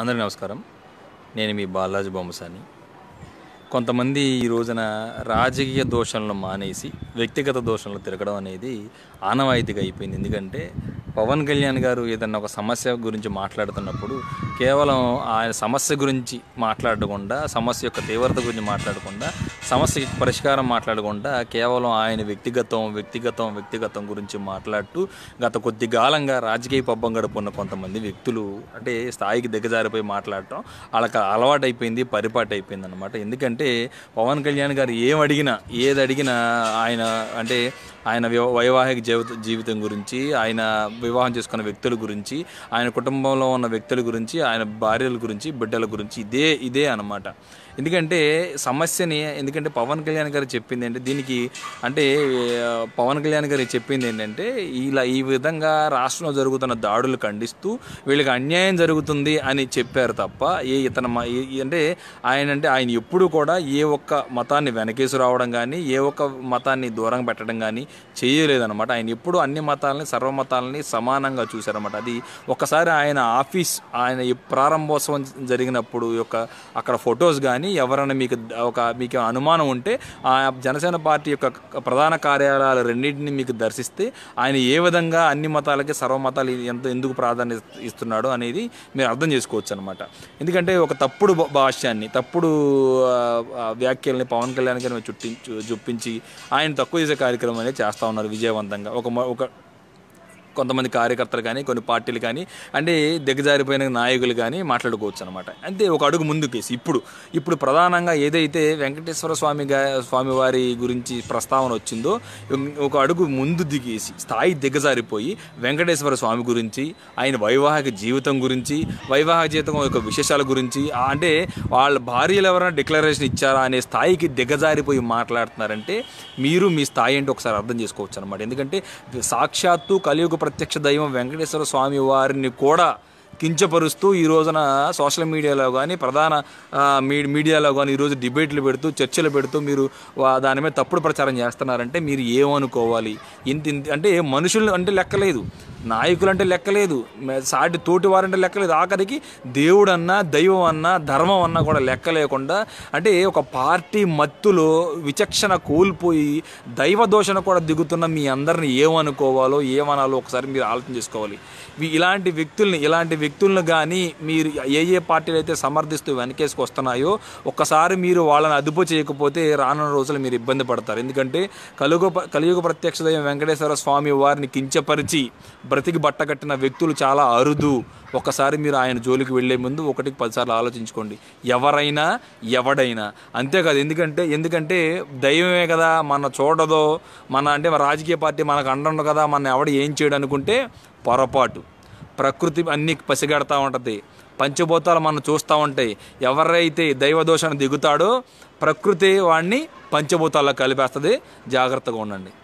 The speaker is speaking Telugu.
అందరి నమస్కారం నేను మీ బాలాజీ బొమ్మసాని కొంతమంది ఈ రోజున రాజకీయ దోషణలు మానేసి వ్యక్తిగత దోషణలు తిరగడం అనేది ఆనవాయితీగా అయిపోయింది ఎందుకంటే పవన్ కళ్యాణ్ గారు ఏదన్నా ఒక సమస్య గురించి మాట్లాడుతున్నప్పుడు కేవలం ఆయన సమస్య గురించి మాట్లాడకుండా సమస్య యొక్క తీవ్రత గురించి మాట్లాడకుండా సమస్య పరిష్కారం మాట్లాడకుండా కేవలం ఆయన వ్యక్తిగతం వ్యక్తిగతం వ్యక్తిగతం గురించి మాట్లాడుతూ గత కొద్ది కాలంగా రాజకీయ పబ్బం గడుపున్న కొంతమంది వ్యక్తులు అంటే స్థాయికి దిగజారిపోయి మాట్లాడటం వాళ్ళకి అలవాటు అయిపోయింది పరిపాటు అయిపోయింది అనమాట ఎందుకంటే పవన్ కళ్యాణ్ గారు ఏం అడిగినా ఏది అడిగినా ఆయన అంటే ఆయన వైవాహిక జీవిత జీవితం గురించి ఆయన వివాహం చేసుకున్న వ్యక్తుల గురించి ఆయన కుటుంబంలో ఉన్న వ్యక్తుల గురించి ఆయన భార్యల గురించి బిడ్డల గురించి ఇదే ఇదే అనమాట ఎందుకంటే సమస్యని ఎందుకంటే పవన్ కళ్యాణ్ గారు చెప్పింది అంటే దీనికి అంటే పవన్ కళ్యాణ్ గారు చెప్పింది ఏంటంటే ఇలా ఈ విధంగా రాష్ట్రంలో జరుగుతున్న దాడులు ఖండిస్తూ వీళ్ళకి అన్యాయం జరుగుతుంది అని చెప్పారు తప్ప ఏ ఇతను అంటే ఆయన అంటే ఆయన ఎప్పుడు కూడా ఏ ఒక్క మతాన్ని వెనకేసి రావడం కానీ ఏ ఒక్క మతాన్ని దూరంగా పెట్టడం కానీ చేయలేదన్నమాట ఆయన ఎప్పుడు అన్ని మతాలని సర్వమతాలని సమానంగా చూశారన్నమాట అది ఒకసారి ఆయన ఆఫీస్ ఆయన ప్రారంభోత్సవం జరిగినప్పుడు యొక్క అక్కడ ఫొటోస్ కానీ కానీ ఎవరైనా మీకు ఒక మీకు అనుమానం ఉంటే ఆ జనసేన పార్టీ యొక్క ప్రధాన కార్యాలయాలు రెండింటిని మీకు దర్శిస్తే ఆయన ఏ విధంగా అన్ని మతాలకి సర్వమతాలు ఎంత ఎందుకు ప్రాధాన్యత ఇస్తున్నాడు అనేది మీరు అర్థం చేసుకోవచ్చు అనమాట ఎందుకంటే ఒక తప్పుడు భాష్యాన్ని తప్పుడు వ్యాఖ్యల్ని పవన్ కళ్యాణ్ గారిని చుట్టి చూపించి ఆయన తక్కువ చేసే కార్యక్రమం అనేది చేస్తూ ఉన్నారు విజయవంతంగా ఒక ఒక కొంతమంది కార్యకర్తలు కానీ కొన్ని పార్టీలు కానీ అంటే దిగజారిపోయిన నాయకులు కానీ మాట్లాడుకోవచ్చు అనమాట అంతే ఒక అడుగు ముందుకేసి ఇప్పుడు ఇప్పుడు ప్రధానంగా ఏదైతే వెంకటేశ్వర స్వామి స్వామి వారి గురించి ప్రస్తావన వచ్చిందో ఒక అడుగు ముందు దిగేసి స్థాయి దిగజారిపోయి వెంకటేశ్వర స్వామి గురించి ఆయన వైవాహిక జీవితం గురించి వైవాహిక జీవితం యొక్క విశేషాల గురించి అంటే వాళ్ళ భార్యలు ఎవరైనా డిక్లరేషన్ ఇచ్చారా అనే స్థాయికి దిగజారిపోయి మాట్లాడుతున్నారంటే మీరు మీ స్థాయి అంటే ఒకసారి అర్థం చేసుకోవచ్చు అనమాట ఎందుకంటే సాక్షాత్తు కలియుగ ప్రత్యక్ష దైవం వెంకటేశ్వర స్వామి వారిని కూడా కించపరుస్తూ ఈ రోజున సోషల్ మీడియాలో కానీ ప్రధాన మీడియాలో కానీ ఈరోజు డిబేట్లు పెడుతూ చర్చలు పెడుతూ మీరు దాని మీద తప్పుడు ప్రచారం చేస్తున్నారంటే మీరు ఏమనుకోవాలి ఇంత అంటే మనుషులు అంటే లెక్కలేదు నాయకులు అంటే లెక్కలేదు సాటి తోటి వారంటే లెక్కలేదు ఆఖరికి దేవుడన్నా దైవం అన్నా ధర్మం అన్నా కూడా లెక్క లేకుండా అంటే ఒక పార్టీ మత్తులో విచక్షణ కోల్పోయి దైవ దోషణ కూడా దిగుతున్న మీ అందరిని ఏమనుకోవాలో ఏమనాలో ఒకసారి మీరు ఆలోచన చేసుకోవాలి ఇలాంటి వ్యక్తుల్ని ఇలాంటి వ్యక్తులను కానీ మీరు ఏ ఏ పార్టీలు అయితే సమర్థిస్తూ వెనకేసుకు వస్తున్నాయో ఒక్కసారి మీరు వాళ్ళని అదుపు చేయకపోతే రానున్న రోజులు మీరు ఇబ్బంది పడతారు ఎందుకంటే కలుగు కలియుగ ప్రత్యక్ష దైవం వెంకటేశ్వర స్వామి వారిని కించపరిచి బ్రతికి బట్టగట్టిన వ్యక్తులు చాలా అరుదు ఒకసారి మీరు ఆయన జోలికి వెళ్లే ముందు ఒకటికి పదిసార్లు ఆలోచించుకోండి ఎవరైనా ఎవడైనా అంతేకాదు ఎందుకంటే ఎందుకంటే దైవమే కదా మన చూడదో మన అంటే రాజకీయ పార్టీ మనకు అండదు కదా మన ఎవడ ఏం చేయడు అనుకుంటే పొరపాటు ప్రకృతి అన్నీ పసిగడతా ఉంటుంది పంచభూతాలు మనం చూస్తూ ఉంటాయి ఎవరైతే దైవదోషాన్ని దిగుతాడో ప్రకృతి వాడిని పంచభూతాల్లో కలిపేస్తుంది జాగ్రత్తగా ఉండండి